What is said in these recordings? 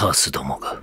カースどもが。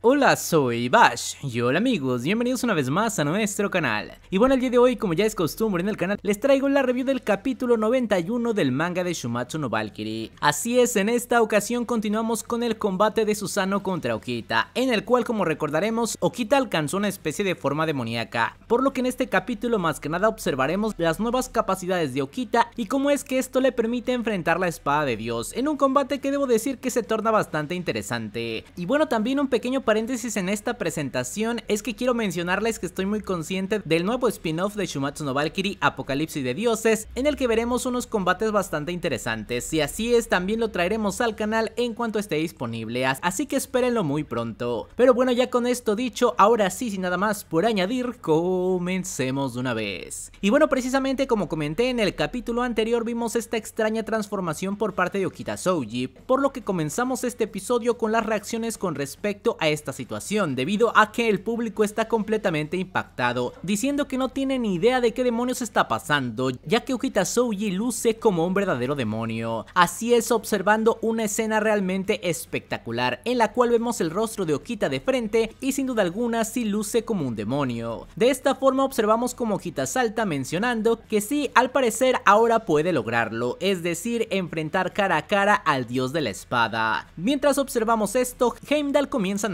Hola, soy Bash y hola amigos, bienvenidos una vez más a nuestro canal. Y bueno, el día de hoy, como ya es costumbre en el canal, les traigo la review del capítulo 91 del manga de Shumatsu no Valkyrie. Así es, en esta ocasión continuamos con el combate de Susano contra Okita, en el cual, como recordaremos, Okita alcanzó una especie de forma demoníaca, por lo que en este capítulo más que nada observaremos las nuevas capacidades de Okita y cómo es que esto le permite enfrentar la espada de Dios, en un combate que debo decir que se torna bastante interesante. Y bueno, también un pequeño paréntesis en esta presentación es que quiero mencionarles que estoy muy consciente del nuevo spin-off de Shumatsu no Valkyrie, Apocalipsis de Dioses, en el que veremos unos combates bastante interesantes. Y así es, también lo traeremos al canal en cuanto esté disponible, así que espérenlo muy pronto. Pero bueno, ya con esto dicho, ahora sí, sin nada más por añadir, comencemos de una vez. Y bueno, precisamente como comenté en el capítulo anterior, vimos esta extraña transformación por parte de Okita Soji por lo que comenzamos este episodio con las reacciones con respecto a esta situación debido a que el público está completamente impactado, diciendo que no tiene ni idea de qué demonios está pasando, ya que Okita Souji luce como un verdadero demonio. Así es, observando una escena realmente espectacular, en la cual vemos el rostro de Okita de frente y sin duda alguna si luce como un demonio. De esta forma observamos como Okita salta mencionando que sí, al parecer ahora puede lograrlo, es decir, enfrentar cara a cara al dios de la espada. Mientras observamos esto, Heimdall comienza a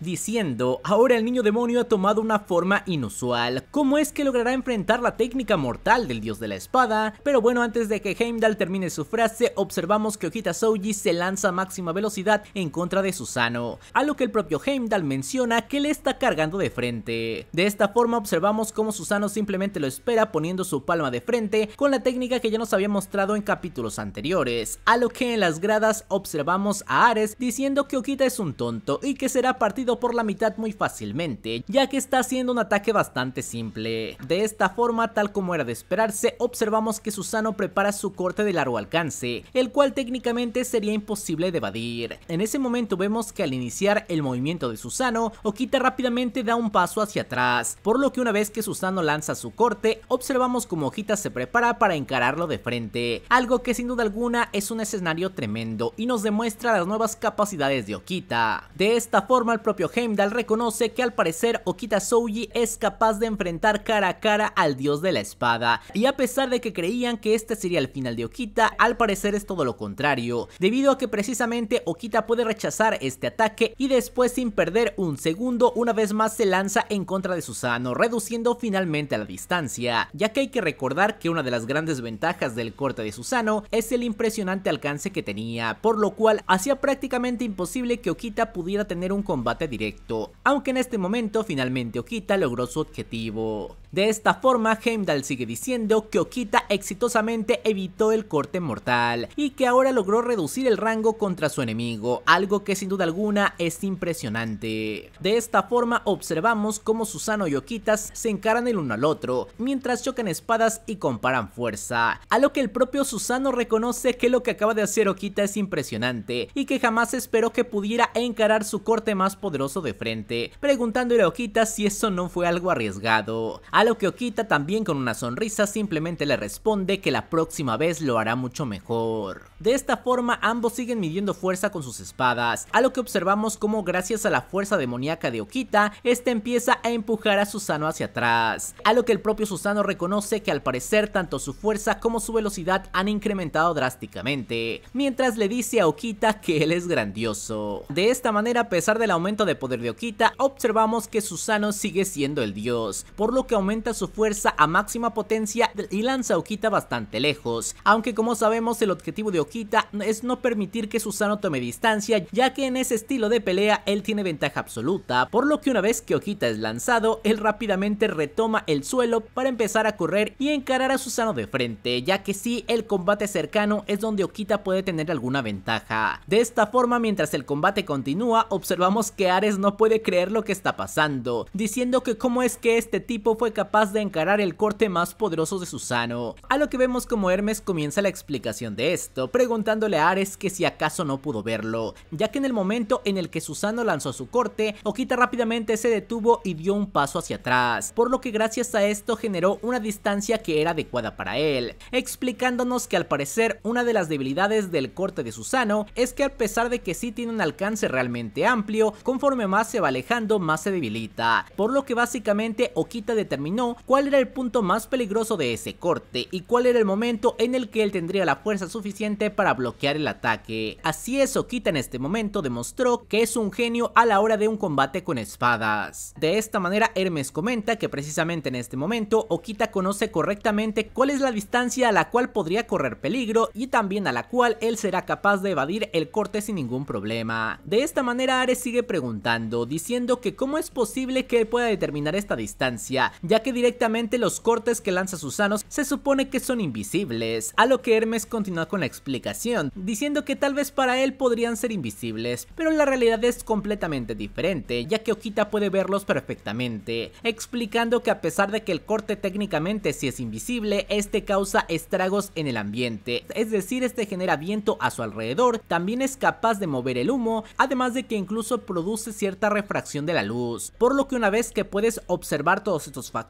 diciendo, ahora el niño demonio ha tomado una forma inusual, ¿cómo es que logrará enfrentar la técnica mortal del dios de la espada? Pero bueno, antes de que Heimdall termine su frase, observamos que Ojita Soji se lanza a máxima velocidad en contra de Susano, a lo que el propio Heimdall menciona que le está cargando de frente. De esta forma observamos cómo Susano simplemente lo espera poniendo su palma de frente con la técnica que ya nos había mostrado en capítulos anteriores, a lo que en las gradas observamos a Ares diciendo que Okita es un tonto y que será partido por la mitad muy fácilmente, ya que está haciendo un ataque bastante simple. De esta forma, tal como era de esperarse, observamos que Susano prepara su corte de largo alcance, el cual técnicamente sería imposible de evadir. En ese momento vemos que al iniciar el movimiento de Susano, Okita rápidamente da un paso hacia atrás, por lo que una vez que Susano lanza su corte, observamos como Okita se prepara para encararlo de frente, algo que sin duda alguna es un escenario tremendo y nos demuestra las nuevas capacidades de Okita. De esta forma, el propio Heimdall reconoce que al parecer Okita Souji es capaz de enfrentar cara a cara al dios de la espada. Y a pesar de que creían que este sería el final de Okita, al parecer es todo lo contrario, debido a que precisamente Okita puede rechazar este ataque y después sin perder un segundo una vez más se lanza en contra de Susano, reduciendo finalmente a la distancia, ya que hay que recordar que una de las grandes ventajas del corte de Susano es el impresionante alcance que tenía, por lo cual hacía prácticamente imposible que Okita pudiera tener un combate directo, aunque en este momento finalmente Okita logró su objetivo. De esta forma, Heimdall sigue diciendo que Okita exitosamente evitó el corte mortal y que ahora logró reducir el rango contra su enemigo, algo que sin duda alguna es impresionante. De esta forma observamos cómo Susano y Okita se encaran el uno al otro, mientras chocan espadas y comparan fuerza, a lo que el propio Susano reconoce que lo que acaba de hacer Okita es impresionante y que jamás esperó que pudiera encarar su corte más poderoso de frente, preguntándole a Okita si eso no fue algo arriesgado, a lo que Okita también con una sonrisa simplemente le responde que la próxima vez lo hará mucho mejor. De esta forma ambos siguen midiendo fuerza con sus espadas, a lo que observamos como gracias a la fuerza demoníaca de Okita, este empieza a empujar a Susano hacia atrás, a lo que el propio Susano reconoce que al parecer tanto su fuerza como su velocidad han incrementado drásticamente, mientras le dice a Okita que él es grandioso. De esta manera, a pesar del aumento de poder de Okita, observamos que Susano sigue siendo el dios, por lo que aumenta su fuerza a máxima potencia y lanza a Okita bastante lejos, aunque como sabemos el objetivo de Okita es no permitir que Susano tome distancia ya que en ese estilo de pelea él tiene ventaja absoluta, por lo que una vez que Okita es lanzado, él rápidamente retoma el suelo para empezar a correr y encarar a Susano de frente, ya que si sí, el combate cercano es donde Okita puede tener alguna ventaja. De esta forma, mientras el combate continúa, observamos que Ares no puede creer lo que está pasando, diciendo que cómo es que este tipo fue capaz de encarar el corte más poderoso de Susano. A lo que vemos como Hermes comienza la explicación de esto, preguntándole a Ares que si acaso no pudo verlo, ya que en el momento en el que Susano lanzó su corte, Okita rápidamente se detuvo y dio un paso hacia atrás, por lo que gracias a esto generó una distancia que era adecuada para él, explicándonos que al parecer una de las debilidades del corte de Susano es que a pesar de que sí tiene un alcance realmente amplio, conforme más se va alejando más se debilita, por lo que básicamente Okita determina cuál era el punto más peligroso de ese corte y cuál era el momento en el que él tendría la fuerza suficiente para bloquear el ataque. Así es, Okita en este momento demostró que es un genio a la hora de un combate con espadas. De esta manera, Hermes comenta que precisamente en este momento, Okita conoce correctamente cuál es la distancia a la cual podría correr peligro y también a la cual él será capaz de evadir el corte sin ningún problema. De esta manera, Ares sigue preguntando, diciendo que cómo es posible que él pueda determinar esta distancia, ya que directamente los cortes que lanza Susanos se supone que son invisibles, a lo que Hermes continúa con la explicación, diciendo que tal vez para él podrían ser invisibles, pero la realidad es completamente diferente, ya que Okita puede verlos perfectamente, explicando que a pesar de que el corte técnicamente sí es invisible, este causa estragos en el ambiente, es decir, este genera viento a su alrededor, también es capaz de mover el humo, además de que incluso produce cierta refracción de la luz, por lo que una vez que puedes observar todos estos factores,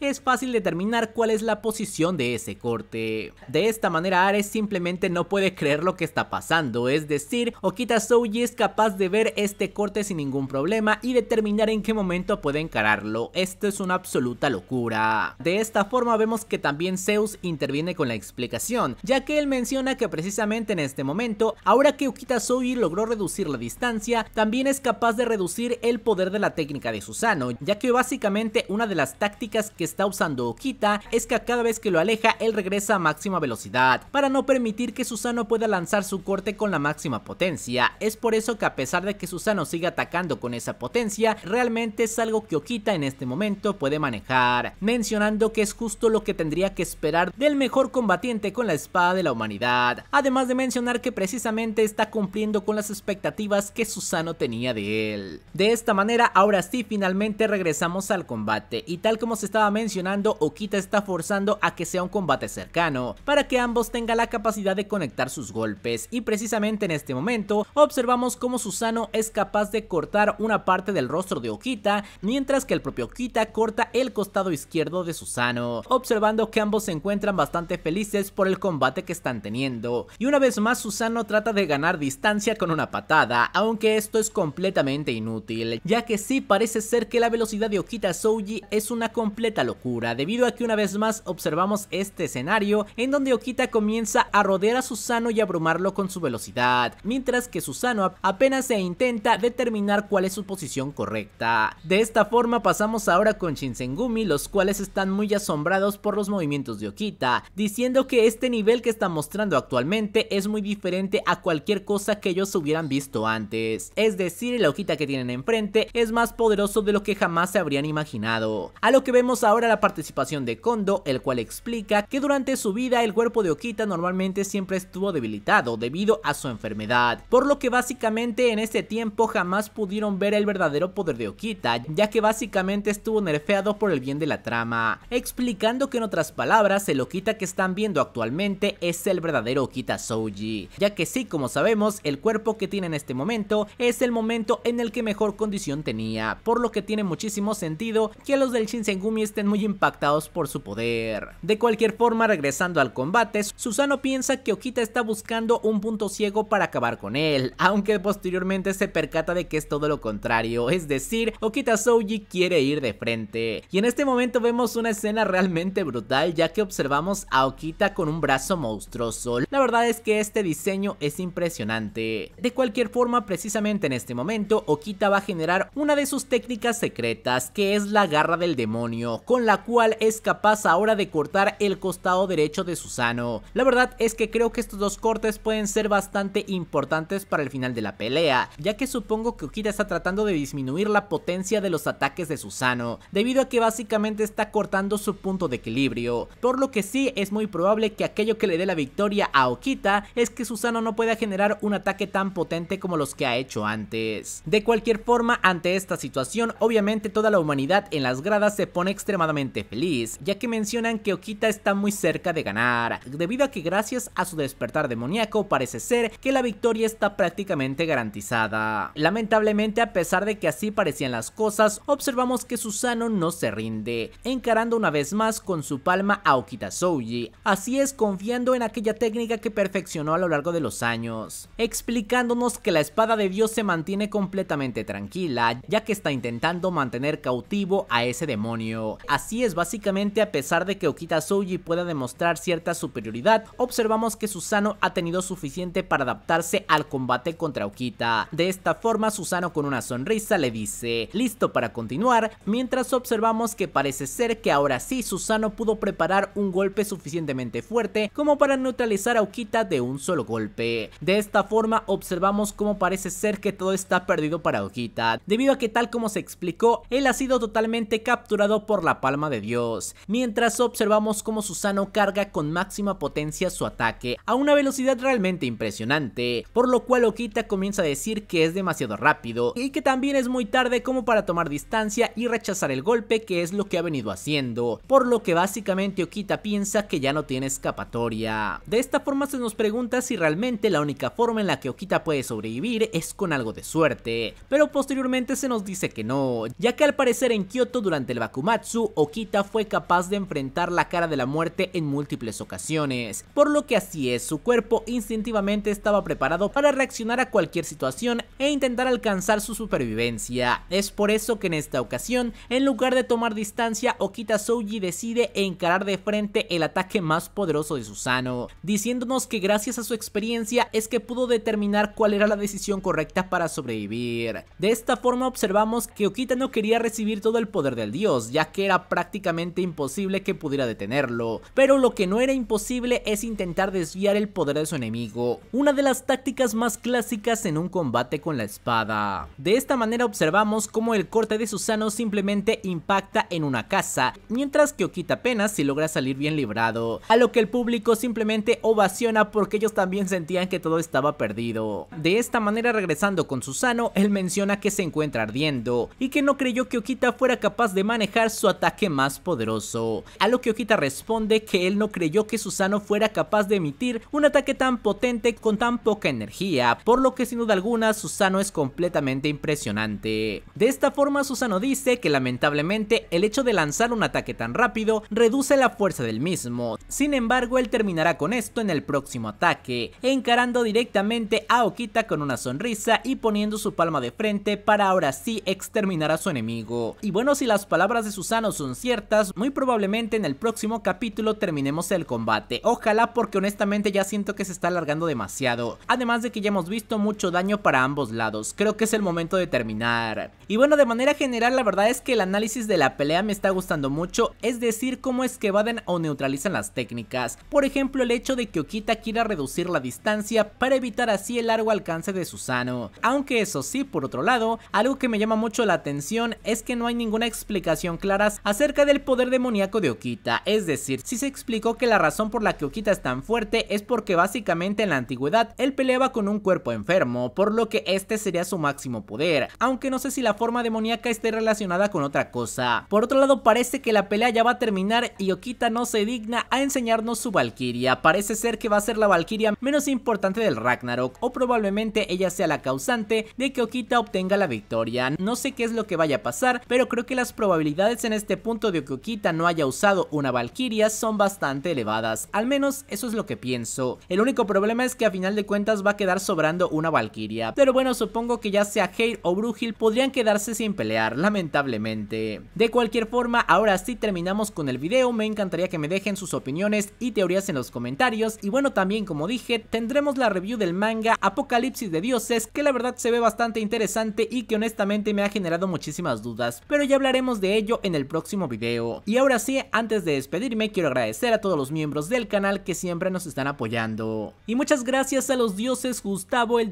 es fácil determinar cuál es la posición de ese corte. De esta manera Ares simplemente no puede creer lo que está pasando, es decir, Okita Soji es capaz de ver este corte sin ningún problema y determinar en qué momento puede encararlo, esto es una absoluta locura. De esta forma vemos que también Zeus interviene con la explicación, ya que él menciona que precisamente en este momento, ahora que Okita Soji logró reducir la distancia, también es capaz de reducir el poder de la técnica de Susano, ya que básicamente una de las tácticas que está usando Okita es que cada vez que lo aleja él regresa a máxima velocidad para no permitir que Susano pueda lanzar su corte con la máxima potencia. Es por eso que a pesar de que Susano siga atacando con esa potencia, realmente es algo que Okita en este momento puede manejar, mencionando que es justo lo que tendría que esperar del mejor combatiente con la espada de la humanidad, además de mencionar que precisamente está cumpliendo con las expectativas que Susano tenía de él. De esta manera, ahora sí finalmente regresamos al combate y tal como estaba mencionando, Okita está forzando a que sea un combate cercano, para que ambos tengan la capacidad de conectar sus golpes, y precisamente en este momento, observamos cómo Susano es capaz de cortar una parte del rostro de Okita, mientras que el propio Okita corta el costado izquierdo de Susano, observando que ambos se encuentran bastante felices por el combate que están teniendo, y una vez más Susano trata de ganar distancia con una patada, aunque esto es completamente inútil, ya que sí parece ser que la velocidad de Okita Souji es una completa locura, debido a que una vez más observamos este escenario en donde Okita comienza a rodear a Susano y abrumarlo con su velocidad, mientras que Susano apenas se intenta determinar cuál es su posición correcta. De esta forma pasamos ahora con Shinsengumi, los cuales están muy asombrados por los movimientos de Okita, diciendo que este nivel que está mostrando actualmente es muy diferente a cualquier cosa que ellos hubieran visto antes, es decir, el Okita que tienen enfrente es más poderoso de lo que jamás se habrían imaginado. A lo que vemos ahora la participación de Kondo, el cual explica que durante su vida el cuerpo de Okita normalmente siempre estuvo debilitado debido a su enfermedad, por lo que básicamente en este tiempo jamás pudieron ver el verdadero poder de Okita, ya que básicamente estuvo nerfeado por el bien de la trama, explicando que en otras palabras el Okita que están viendo actualmente es el verdadero Okita Soji ya que sí, como sabemos, el cuerpo que tiene en este momento es el momento en el que mejor condición tenía, por lo que tiene muchísimo sentido que los del Shinsen Gumi estén muy impactados por su poder. De cualquier forma, regresando al combate, Susano piensa que Okita está buscando un punto ciego para acabar con él, aunque posteriormente se percata de que es todo lo contrario, es decir, Okita Souji quiere ir de frente. Y en este momento vemos una escena realmente brutal ya que observamos a Okita con un brazo monstruoso. La verdad es que este diseño es impresionante. De cualquier forma, precisamente en este momento, Okita va a generar una de sus técnicas secretas, que es la garra del demonio con la cual es capaz ahora de cortar el costado derecho de Susano. La verdad es que creo que estos dos cortes pueden ser bastante importantes para el final de la pelea, ya que supongo que Okita está tratando de disminuir la potencia de los ataques de Susano, debido a que básicamente está cortando su punto de equilibrio, por lo que sí es muy probable que aquello que le dé la victoria a Okita es que Susano no pueda generar un ataque tan potente como los que ha hecho antes. De cualquier forma, ante esta situación, obviamente toda la humanidad en las gradas se pone extremadamente feliz, ya que mencionan que Okita está muy cerca de ganar, debido a que gracias a su despertar demoníaco parece ser que la victoria está prácticamente garantizada. Lamentablemente, a pesar de que así parecían las cosas, observamos que Susano no se rinde, encarando una vez más con su palma a Okita Soji, así es confiando en aquella técnica que perfeccionó a lo largo de los años, explicándonos que la espada de Dios se mantiene completamente tranquila, ya que está intentando mantener cautivo a ese demonio Así es, básicamente a pesar de que Okita Soji pueda demostrar cierta superioridad, observamos que Susano ha tenido suficiente para adaptarse al combate contra Okita. De esta forma, Susano con una sonrisa le dice, listo para continuar, mientras observamos que parece ser que ahora sí Susano pudo preparar un golpe suficientemente fuerte como para neutralizar a Okita de un solo golpe. De esta forma observamos cómo parece ser que todo está perdido para Okita, debido a que tal como se explicó, él ha sido totalmente capturado por la palma de Dios, mientras observamos cómo Susano carga con máxima potencia su ataque a una velocidad realmente impresionante, por lo cual Okita comienza a decir que es demasiado rápido y que también es muy tarde como para tomar distancia y rechazar el golpe que es lo que ha venido haciendo, por lo que básicamente Okita piensa que ya no tiene escapatoria. De esta forma se nos pregunta si realmente la única forma en la que Okita puede sobrevivir es con algo de suerte, pero posteriormente se nos dice que no, ya que al parecer en Kyoto durante el vacuno Matsu, Okita fue capaz de enfrentar la cara de la muerte en múltiples ocasiones, por lo que así es, su cuerpo instintivamente estaba preparado para reaccionar a cualquier situación e intentar alcanzar su supervivencia. Es por eso que en esta ocasión, en lugar de tomar distancia, Okita Souji decide encarar de frente el ataque más poderoso de Susano, diciéndonos que gracias a su experiencia es que pudo determinar cuál era la decisión correcta para sobrevivir. De esta forma observamos que Okita no quería recibir todo el poder del dios, ya que era prácticamente imposible que pudiera detenerlo. Pero lo que no era imposible es intentar desviar el poder de su enemigo, una de las tácticas más clásicas en un combate con la espada. De esta manera observamos cómo el corte de Susano simplemente impacta en una casa, mientras que Okita apenas si logra salir bien librado, a lo que el público simplemente ovaciona porque ellos también sentían que todo estaba perdido. De esta manera regresando con Susano, él menciona que se encuentra ardiendo y que no creyó que Okita fuera capaz de manejar su ataque más poderoso, a lo que Okita responde que él no creyó que Susano fuera capaz de emitir un ataque tan potente con tan poca energía, por lo que sin duda alguna Susano es completamente impresionante. De esta forma Susano dice que lamentablemente el hecho de lanzar un ataque tan rápido reduce la fuerza del mismo, sin embargo él terminará con esto en el próximo ataque, encarando directamente a Okita con una sonrisa y poniendo su palma de frente para ahora sí exterminar a su enemigo. Y bueno si las palabras de Susano son ciertas, muy probablemente en el próximo capítulo terminemos el combate. Ojalá porque honestamente ya siento que se está alargando demasiado. Además de que ya hemos visto mucho daño para ambos lados. Creo que es el momento de terminar. Y bueno, de manera general la verdad es que el análisis de la pelea me está gustando mucho. Es decir, cómo es que evaden o neutralizan las técnicas. Por ejemplo, el hecho de que Okita quiera reducir la distancia para evitar así el largo alcance de Susano. Aunque eso sí, por otro lado, algo que me llama mucho la atención es que no hay ninguna explicación claras acerca del poder demoníaco de Okita, es decir, si se explicó que la razón por la que Okita es tan fuerte es porque básicamente en la antigüedad él peleaba con un cuerpo enfermo, por lo que este sería su máximo poder, aunque no sé si la forma demoníaca esté relacionada con otra cosa. Por otro lado, parece que la pelea ya va a terminar y Okita no se digna a enseñarnos su Valkyria, parece ser que va a ser la Valkyria menos importante del Ragnarok, o probablemente ella sea la causante de que Okita obtenga la victoria. No sé qué es lo que vaya a pasar, pero creo que las probabilidades en este punto de que Okita no haya usado una Valkyria son bastante elevadas, al menos eso es lo que pienso. El único problema es que a final de cuentas va a quedar sobrando una Valkyria, pero bueno supongo que ya sea Heir o Brugil podrían quedarse sin pelear, lamentablemente. De cualquier forma, ahora sí terminamos con el video, me encantaría que me dejen sus opiniones y teorías en los comentarios, y bueno también como dije, tendremos la review del manga Apocalipsis de Dioses, que la verdad se ve bastante interesante y que honestamente me ha generado muchísimas dudas, pero ya hablaremos de ello en el próximo video. Y ahora sí, antes de despedirme quiero agradecer a todos los miembros del canal que siempre nos están apoyando. Y muchas gracias a los dioses Gustavo, El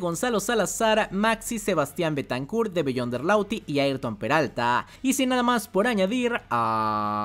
Gonzalo Salazar, Maxi, Sebastián Betancourt, De Beyonder Lauti y Ayrton Peralta. Y sin nada más por añadir, adiós.